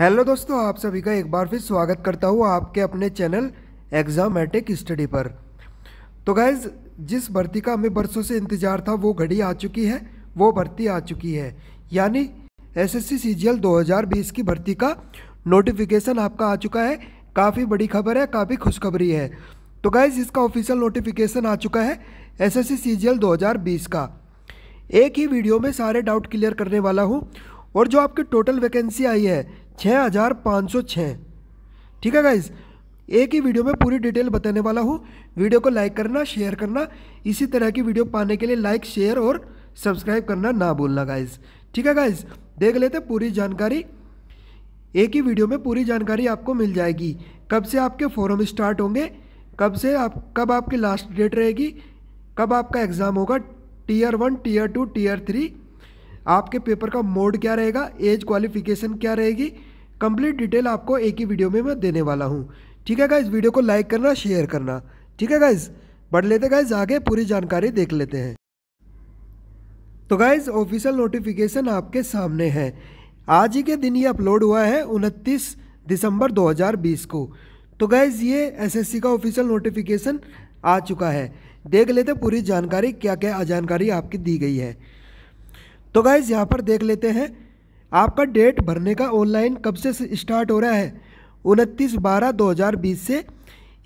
hello दोस्तों आप सभी का एक बार फिर स्वागत करता हूँ आपके अपने चैनल एग्जामेटिक स्टडी पर तो गैज़ जिस भर्ती का हमें बरसों से इंतज़ार था वो घड़ी आ चुकी है वो भर्ती आ चुकी है यानी एसएससी सीजीएल 2020 की भर्ती का नोटिफिकेशन आपका आ चुका है काफ़ी बड़ी खबर है काफ़ी खुशखबरी है तो गैज़ इसका ऑफिशियल नोटिफिकेशन आ चुका है एस एस का एक ही वीडियो में सारे डाउट क्लियर करने वाला हूँ और जो आपकी टोटल वैकेंसी आई है छः हज़ार पाँच सौ छः ठीक है गाइज एक ही वीडियो में पूरी डिटेल बताने वाला हूँ वीडियो को लाइक करना शेयर करना इसी तरह की वीडियो पाने के लिए लाइक शेयर और सब्सक्राइब करना ना भूलना गाइज ठीक है गाइज देख लेते पूरी जानकारी एक ही वीडियो में पूरी जानकारी आपको मिल जाएगी कब से आपके फॉरम स्टार्ट होंगे कब से आप कब आपकी लास्ट डेट रहेगी कब आपका एग्ज़ाम होगा tier one tier two tier three आपके पेपर का मोड क्या रहेगा एज क्वालिफिकेशन क्या रहेगी कंप्लीट डिटेल आपको एक ही वीडियो में मैं देने वाला हूँ ठीक है गाइज वीडियो को लाइक करना शेयर करना ठीक है गाइज बढ़ लेते गाइज आगे पूरी जानकारी देख लेते हैं तो गाइज ऑफिशियल नोटिफिकेशन आपके सामने है आज ही के दिन ये अपलोड हुआ है 29 दिसंबर 2020 को तो गाइज ये एसएससी का ऑफिशियल नोटिफिकेशन आ चुका है देख लेते पूरी जानकारी क्या क्या जानकारी आपकी दी गई है तो गाइज़ यहाँ पर देख लेते हैं आपका डेट भरने का ऑनलाइन कब से स्टार्ट हो रहा है उनतीस बारह दो हज़ार बीस से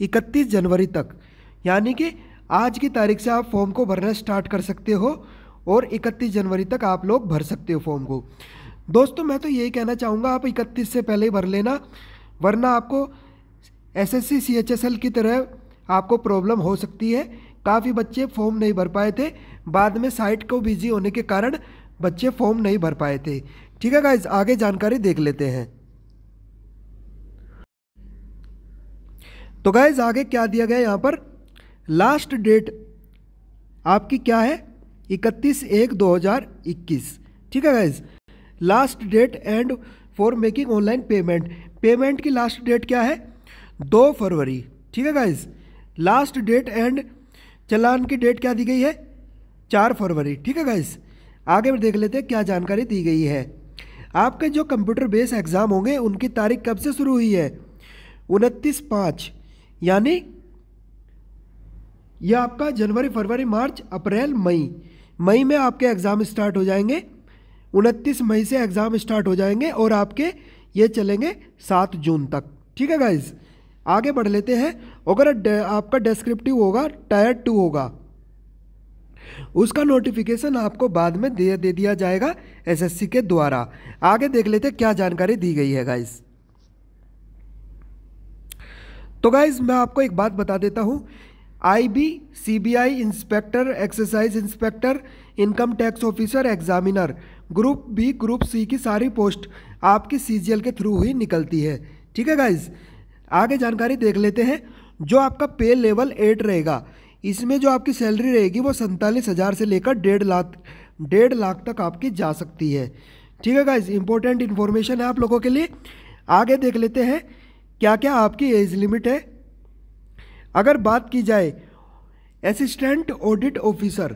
इकतीस जनवरी तक यानी कि आज की तारीख से आप फॉर्म को भरना स्टार्ट कर सकते हो और इकतीस जनवरी तक आप लोग भर सकते हो फॉर्म को दोस्तों मैं तो यही कहना चाहूँगा आप इकतीस से पहले ही भर लेना वरना आपको S S C C H S L की तरह आपको प्रॉब्लम हो सकती है काफ़ी बच्चे फॉर्म नहीं भर पाए थे बाद में साइट को बिजी होने के कारण बच्चे फॉर्म नहीं भर पाए थे ठीक है गाइज आगे जानकारी देख लेते हैं तो गाइज आगे क्या दिया गया यहाँ पर लास्ट डेट आपकी क्या है 31 एक 2021 ठीक है guys last date and for making online payment payment की लास्ट डेट क्या है दो फरवरी ठीक है गाइज लास्ट डेट एंड चलान की डेट क्या दी गई है चार फरवरी ठीक है गाइज आगे देख लेते हैं क्या जानकारी दी गई है आपके जो कंप्यूटर बेस एग्ज़ाम होंगे उनकी तारीख कब से शुरू हुई है उनतीस पाँच यानी यह आपका जनवरी फरवरी मार्च अप्रैल मई मई में आपके एग्ज़ाम स्टार्ट हो जाएंगे उनतीस मई से एग्ज़ाम स्टार्ट हो जाएंगे और आपके ये चलेंगे सात जून तक ठीक है गाइज आगे बढ़ लेते हैं अगर आपका डिस्क्रिप्टिव होगा टायर टू होगा उसका नोटिफिकेशन आपको बाद में दे दे दिया जाएगा एसएससी के द्वारा आगे देख लेते क्या जानकारी दी गई है गाइस तो गाइस मैं आपको एक बात बता देता हूँ IB CBI inspector excise inspector income tax officer examiner group B group C की सारी पोस्ट आपकी सी के थ्रू ही निकलती है ठीक है गाइज आगे जानकारी देख लेते हैं जो आपका पे लेवल एट रहेगा इसमें जो आपकी सैलरी रहेगी वो सैंतालीस हज़ार से लेकर डेढ़ लाख डेढ़ लाख तक आपकी जा सकती है ठीक है गाइज इंपॉर्टेंट इन्फॉर्मेशन है आप लोगों के लिए आगे देख लेते हैं क्या क्या आपकी एज लिमिट है अगर बात की जाए असिस्टेंट ऑडिट ऑफिसर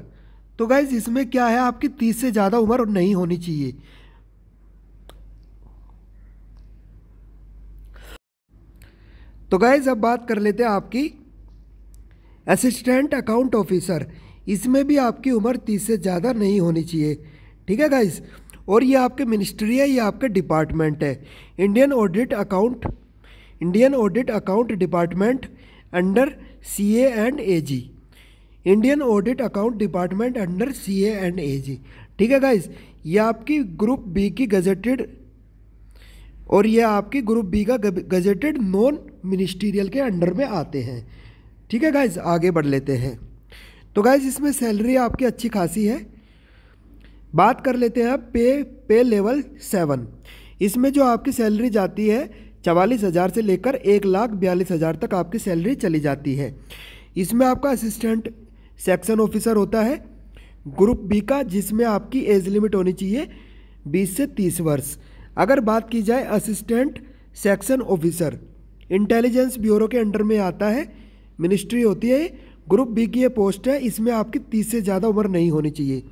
तो गाइज इसमें क्या है आपकी तीस से ज़्यादा उम्र नहीं होनी चाहिए तो गाइज अब बात कर लेते हैं आपकी असिस्टेंट अकाउंट ऑफिसर इसमें भी आपकी उम्र तीस से ज़्यादा नहीं होनी चाहिए ठीक है गाइस और ये आपके मिनिस्ट्री है ये आपके डिपार्टमेंट है Indian audit account Indian audit account department under C and A G Indian audit account department under C and A G ठीक है गाइस ये आपकी ग्रुप बी की गजेटेड और यह आपकी ग्रुप बी का गजेटेड नॉन मिनिस्टीरियल के अंडर में आते हैं ठीक है गाइज आगे बढ़ लेते हैं तो गाइज इसमें सैलरी आपकी अच्छी खासी है बात कर लेते हैं पे पे लेवल सेवन इसमें जो आपकी सैलरी जाती है चवालीस हज़ार से लेकर एक लाख बयालीस हज़ार तक आपकी सैलरी चली जाती है इसमें आपका असिस्टेंट सेक्शन ऑफिसर होता है ग्रुप बी का जिसमें आपकी एज लिमिट होनी चाहिए बीस से तीस वर्ष अगर बात की जाए assistant section officer intelligence bureau के अंडर में आता है मिनिस्ट्री होती है ग्रुप बी की ये पोस्ट है इसमें आपकी तीस से ज़्यादा उम्र नहीं होनी चाहिए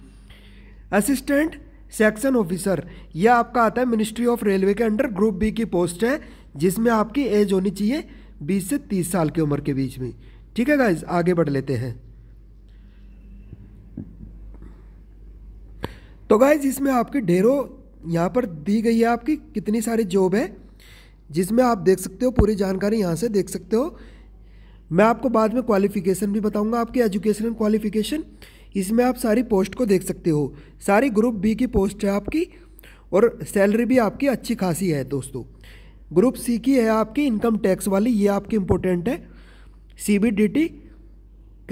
असिस्टेंट सेक्शन ऑफिसर यह आपका आता है मिनिस्ट्री ऑफ रेलवे के अंडर ग्रुप बी की पोस्ट है जिसमें आपकी एज होनी चाहिए बीस से तीस साल की उम्र के बीच में ठीक है गाइज आगे बढ़ लेते हैं तो गाइज इसमें आपकी ढेरों यहाँ पर दी गई है आपकी कितनी सारी जॉब है जिसमें आप देख सकते हो पूरी जानकारी यहाँ से देख सकते हो मैं आपको बाद में क्वालिफिकेशन भी बताऊंगा आपकी एंड क्वालिफिकेशन इसमें आप सारी पोस्ट को देख सकते हो सारी ग्रुप बी की पोस्ट है आपकी और सैलरी भी आपकी अच्छी खासी है दोस्तों ग्रुप सी की है आपकी इनकम टैक्स वाली ये आपकी इम्पोर्टेंट है C B D T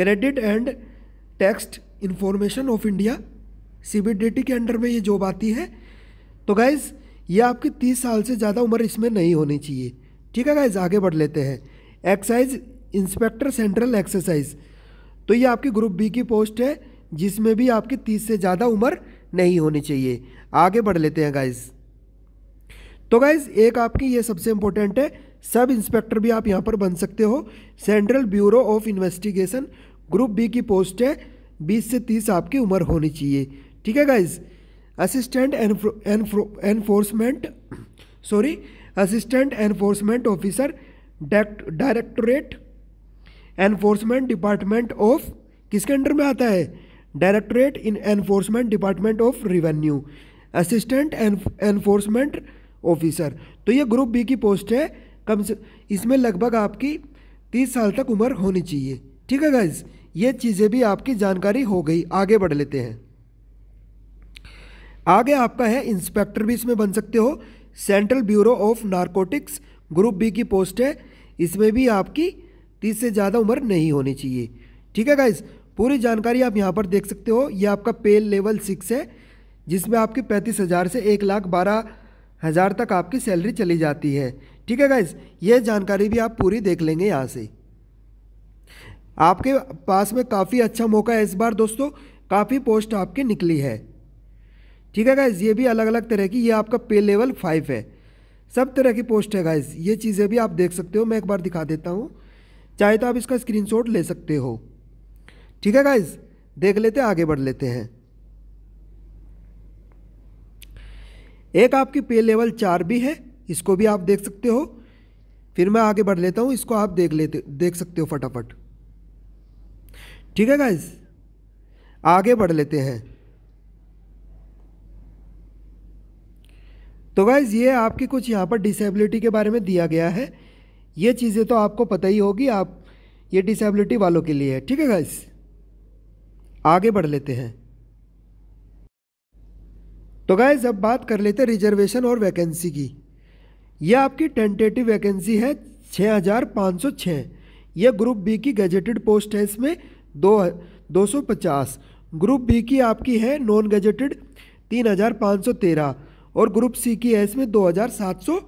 credit and taxed information of India C B D T के अंडर में ये जॉब आती है तो गाइज़ ये आपकी तीस साल से ज़्यादा उम्र इसमें नहीं होनी चाहिए ठीक है गाइज़ आगे बढ़ लेते हैं एक्साइज इंस्पेक्टर सेंट्रल एक्सरसाइज तो ये आपकी ग्रुप बी की पोस्ट है जिसमें भी आपकी तीस से ज़्यादा उम्र नहीं होनी चाहिए आगे बढ़ लेते हैं गाइज तो गाइज एक आपकी ये सबसे इम्पोर्टेंट है सब इंस्पेक्टर भी आप यहाँ पर बन सकते हो central bureau of investigation group B की पोस्ट है बीस से तीस आपकी उम्र होनी चाहिए ठीक है guys assistant enforcement sorry assistant enforcement officer directorate enforcement department of किसके अंडर में आता है directorate in enforcement department of revenue assistant enforcement officer तो ये ग्रुप बी की पोस्ट है कम से इसमें लगभग आपकी तीस साल तक उम्र होनी चाहिए ठीक है गाइज ये चीज़ें भी आपकी जानकारी हो गई आगे बढ़ लेते हैं आगे आपका है इंस्पेक्टर भी इसमें बन सकते हो central bureau of narcotics group B की पोस्ट है इसमें भी आपकी तीस से ज़्यादा उम्र नहीं होनी चाहिए ठीक है गाइज पूरी जानकारी आप यहाँ पर देख सकते हो ये आपका पे लेवल सिक्स है जिसमें आपकी पैंतीस हज़ार से एक लाख बारह हज़ार तक आपकी सैलरी चली जाती है ठीक है गाइज ये जानकारी भी आप पूरी देख लेंगे यहाँ से आपके पास में काफ़ी अच्छा मौका है इस बार दोस्तों काफ़ी पोस्ट आपकी निकली है ठीक है गाइज ये भी अलग अलग तरह की ये आपका पे लेवल फाइव है सब तरह की पोस्ट है गाइज ये चीज़ें भी आप देख सकते हो मैं एक बार दिखा देता हूँ चाहे तो आप इसका स्क्रीनशॉट ले सकते हो ठीक है गाइज देख लेते आगे बढ़ लेते हैं एक आपकी पे लेवल चार भी है इसको भी आप देख सकते हो फिर मैं आगे बढ़ लेता हूँ इसको आप देख लेते देख सकते हो फटाफट ठीक है गाइज आगे बढ़ लेते हैं तो गाइज ये आपकी कुछ यहाँ पर डिसेबिलिटी के बारे में दिया गया है ये चीज़ें तो आपको पता ही होगी आप ये डिसेबिलिटी वालों के लिए है ठीक है गाइस आगे बढ़ लेते हैं तो गाइस अब बात कर लेते हैं रिजर्वेशन और वैकेंसी की यह आपकी टेंटेटिव वैकेंसी है 6506 यह ग्रुप बी की गजेटेड पोस्ट है इसमें दो दो सौ पचास ग्रुप बी की आपकी है नॉन गजेटेड तीन हज़ार पाँच सौ तेरह और ग्रुप सी की है इसमें दो हज़ार सात सौ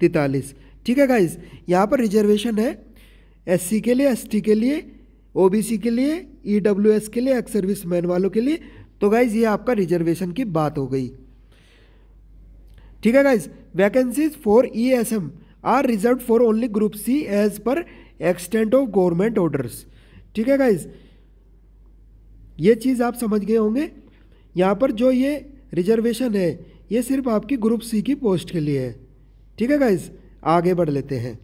तैतालीस ठीक है गाइज यहाँ पर रिजर्वेशन है एस के लिए एस के लिए ओ के लिए ई e के लिए एक्स सर्विस मैन वालों के लिए तो गाइज ये आपका रिजर्वेशन की बात हो गई ठीक है guys vacancies for E S M are reserve for only group C as per extent of government orders ठीक है गाइज ये चीज़ आप समझ गए होंगे यहाँ पर जो ये रिजर्वेशन है ये सिर्फ आपकी ग्रुप सी की पोस्ट के लिए है ठीक है गाइज़ आगे बढ़ लेते हैं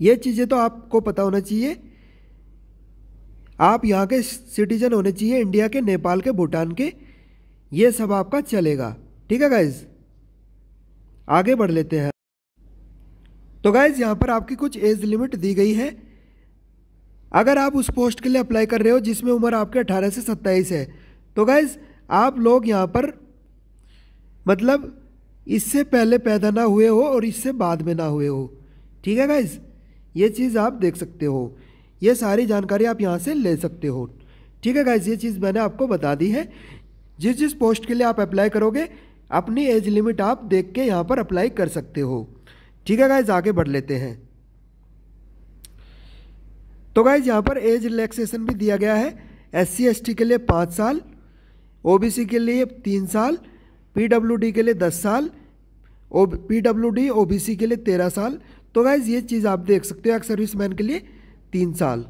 ये चीज़ें तो आपको पता होना चाहिए आप यहाँ के सिटीजन होने चाहिए इंडिया के नेपाल के भूटान के ये सब आपका चलेगा ठीक है गाइज आगे बढ़ लेते हैं तो गाइज यहाँ पर आपकी कुछ एज लिमिट दी गई है अगर आप उस पोस्ट के लिए अप्लाई कर रहे हो जिसमें उम्र आपके अठारह से सत्ताईस है तो गाइज आप लोग यहाँ पर मतलब इससे पहले पैदा ना हुए हो और इससे बाद में ना हुए हो ठीक है गाइज ये चीज़ आप देख सकते हो ये सारी जानकारी आप यहाँ से ले सकते हो ठीक है गाइज ये चीज़ मैंने आपको बता दी है जिस जिस पोस्ट के लिए आप अप्लाई करोगे अपनी एज लिमिट आप देख के यहाँ पर अप्लाई कर सकते हो ठीक है गाइज आगे बढ़ लेते हैं तो गाइज यहाँ पर एज रिलैक्सेशन भी दिया गया है एस सी के लिए पाँच साल ओ के लिए तीन साल पी के लिए दस साल O P W D O B C के लिए तेरह साल तो गाइज ये चीज़ आप देख सकते हो एक सर्विस मैन के लिए तीन साल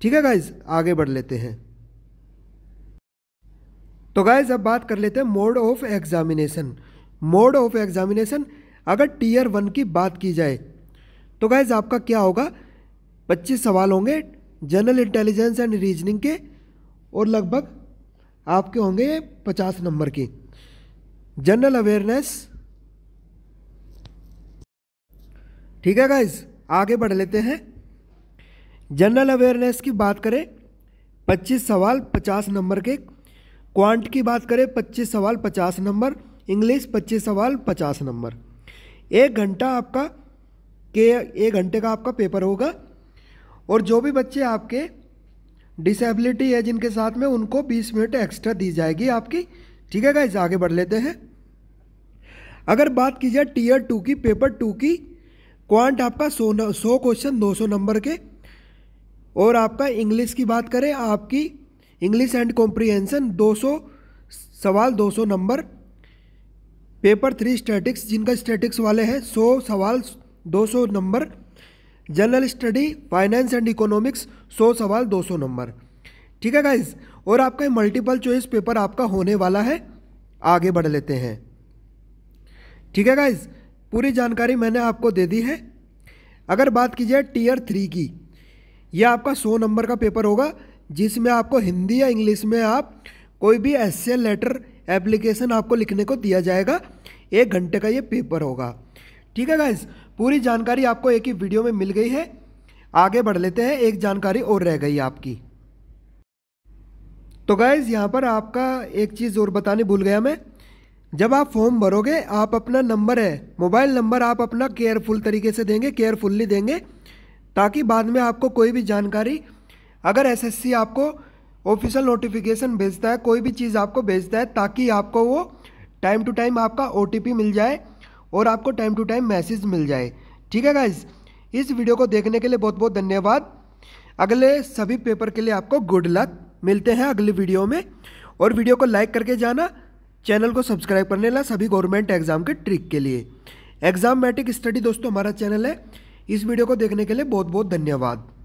ठीक है गाइज आगे बढ़ लेते हैं तो गाइज अब बात कर लेते हैं mode of examination mode of examination अगर टीयर वन की बात की जाए तो गाइज आपका क्या होगा पच्चीस सवाल होंगे जनरल इंटेलिजेंस एंड रीजनिंग के और लगभग आपके होंगे पचास नंबर के जनरल अवेयरनेस ठीक है गाइज आगे बढ़ लेते हैं जनरल अवेयरनेस की बात करें पच्चीस सवाल पचास नंबर के क्वांट की बात करें पच्चीस सवाल पचास नंबर इंग्लिश पच्चीस सवाल पचास नंबर एक घंटा आपका के एक घंटे का आपका पेपर होगा और जो भी बच्चे आपके डिसेबिलिटी है जिनके साथ में उनको बीस मिनट एक्स्ट्रा दी जाएगी आपकी ठीक है गाइज आगे बढ़ लेते हैं अगर बात की जाए टीयर टू की पेपर टू की क्वांट आपका सौ न सौ क्वेश्चन दो सौ नंबर के और आपका इंग्लिश की बात करें आपकी इंग्लिश एंड कॉम्प्रीहेंसन दो सौ सवाल दो सौ नंबर पेपर थ्री स्टैटिक्स जिनका स्टैटिक्स वाले हैं सौ सवाल दो सौ number general study finance and economics सौ सवाल दो सौ नंबर ठीक है गाइज और आपका मल्टीपल चॉइस पेपर आपका होने वाला है आगे बढ़ लेते हैं ठीक है गाइज पूरी जानकारी मैंने आपको दे दी है अगर बात की जाए टीयर थ्री की यह आपका सौ नंबर का पेपर होगा जिसमें आपको हिंदी या इंग्लिश में आप कोई भी एस लेटर एप्लीकेशन आपको लिखने को दिया जाएगा एक घंटे का ये पेपर होगा ठीक है गाइज पूरी जानकारी आपको एक ही वीडियो में मिल गई है आगे बढ़ लेते हैं एक जानकारी और रह गई आपकी तो गाइज़ यहाँ पर आपका एक चीज़ और बताने भूल गया मैं जब आप फॉर्म भरोगे आप अपना नंबर है मोबाइल नंबर आप अपना केयरफुल तरीके से देंगे केयरफुल्ली देंगे ताकि बाद में आपको कोई भी जानकारी अगर एसएससी आपको ऑफिशियल नोटिफिकेशन भेजता है कोई भी चीज़ आपको भेजता है ताकि आपको वो टाइम टू टाइम आपका ओ मिल जाए और आपको टाइम टू टाइम मैसेज मिल जाए ठीक है गाइज इस वीडियो को देखने के लिए बहुत बहुत धन्यवाद अगले सभी पेपर के लिए आपको गुड लक मिलते हैं अगली वीडियो में और वीडियो को लाइक करके जाना चैनल को सब्सक्राइब कर लेना सभी गवर्नमेंट एग्जाम के ट्रिक के लिए एग्जाम मैटिक स्टडी दोस्तों हमारा चैनल है इस वीडियो को देखने के लिए बहुत बहुत धन्यवाद